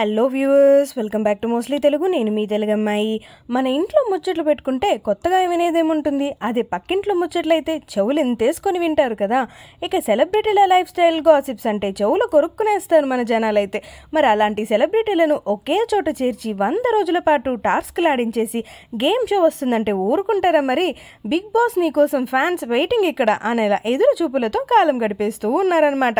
hello viewers welcome back to mostly Telugu నేను మీ తెలుగు అమ్మాయి మన ఇంట్లో ముచ్చట్లు పెట్టుకుంటే కొత్తగా వినేదేముంటుంది అదే పక్కింట్లో ముచ్చట్లు అయితే చెవులు ఎంతేసుకొని వింటారు కదా ఇక సెలబ్రిటీల లైఫ్ స్టైల్ గాసిప్స్ అంటే చెవులు కొరుక్కునేస్తారు మన జనాలు అయితే మరి అలాంటి సెలబ్రిటీలను ఒకే చోట చేర్చి వంద రోజుల పాటు టాస్క్లు ఆడించేసి గేమ్ షో వస్తుందంటే ఊరుకుంటారా మరి బిగ్ బాస్ నీకోసం ఫ్యాన్స్ వెయిటింగ్ ఇక్కడ అనేలా ఎదురు చూపులతో కాలం గడిపేస్తూ ఉన్నారనమాట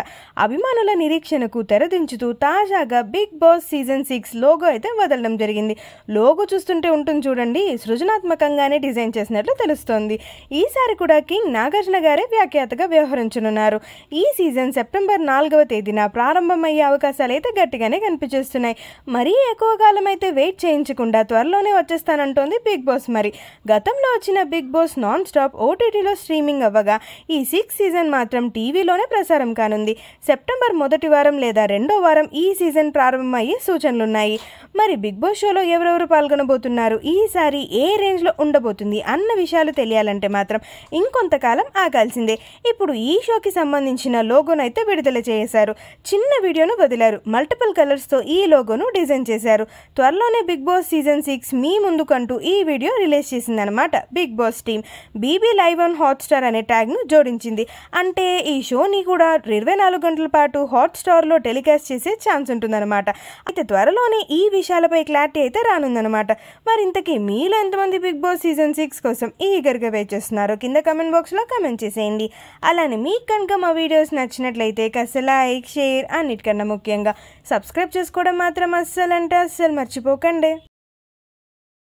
అభిమానుల నిరీక్షణకు తెరదించుతూ తాజాగా Bigg Boss season six logo అయితే వదలడం జరిగింది లోగో చూస్తుంటే ఉంటుంది చూడండి సృజనాత్మకంగానే డిజైన్ చేసినట్లు తెలుస్తోంది ఈసారి కూడా కింగ్ నాగార్జున గారే వ్యాఖ్యాతగా వ్యవహరించనున్నారు ఈ సీజన్ సెప్టెంబర్ నాలుగవ తేదీన ప్రారంభమయ్యే అవకాశాలు అయితే గట్టిగానే కనిపించేస్తున్నాయి మరీ ఎక్కువ కాలం అయితే వెయిట్ చేయించకుండా త్వరలోనే వచ్చేస్తానంటోంది బిగ్ బాస్ మరి గతంలో వచ్చిన బిగ్ బాస్ నాన్ స్టాప్ ఓటీటీలో స్ట్రీమింగ్ అవ్వగా ఈ సిక్స్ సీజన్ మాత్రం టీవీలోనే ప్రసారం కానుంది సెప్టెంబర్ మొదటి వారం లేదా రెండో వారం ఈ సీజన్ ప్రారంభమయ్యి సూచనలు ఉన్నాయి మరి బిగ్ బాస్ షోలో ఎవరెవరు పాల్గొనబోతున్నారు ఈసారి ఏ రేంజ్లో ఉండబోతుంది అన్న విషయాలు తెలియాలంటే మాత్రం ఇంకొంతకాలం ఆగాల్సిందే ఇప్పుడు ఈ షోకి సంబంధించిన లోగోనైతే విడుదల చేశారు చిన్న వీడియోను వదిలారు మల్టిపుల్ కలర్స్తో ఈ లోగోను డిజైన్ చేశారు త్వరలోనే బిగ్ బాస్ సీజన్ సిక్స్ మీ ముందుకంటూ ఈ వీడియో రిలీజ్ చేసిందనమాట Bigg Boss team BB live on Hotstar అనే ట్యాగ్ను జోడించింది అంటే ఈ షోని కూడా ఇరవై నాలుగు గంటల పాటు హాట్స్టార్లో టెలికాస్ట్ చేసే ఛాన్స్ ఉంటుందన్నమాట అయితే త్వరలోనే ఈ విషయాలపై క్లారిటీ అయితే రానుందనమాట మరి ఇంతకీ మీలో ఎంతమంది బిగ్ బాస్ సీజన్ సిక్స్ కోసం ఈగర్గా వెయిట్ చేస్తున్నారో కింద కమెంట్ బాక్స్లో కమెంట్ చేసేయండి అలానే మీకు కనుక మా వీడియోస్ నచ్చినట్లయితే కస లైక్ షేర్ అన్నిటికన్నా ముఖ్యంగా సబ్స్క్రైబ్ చేసుకోవడం మాత్రం అస్సలు అంటే అస్సలు మర్చిపోకండి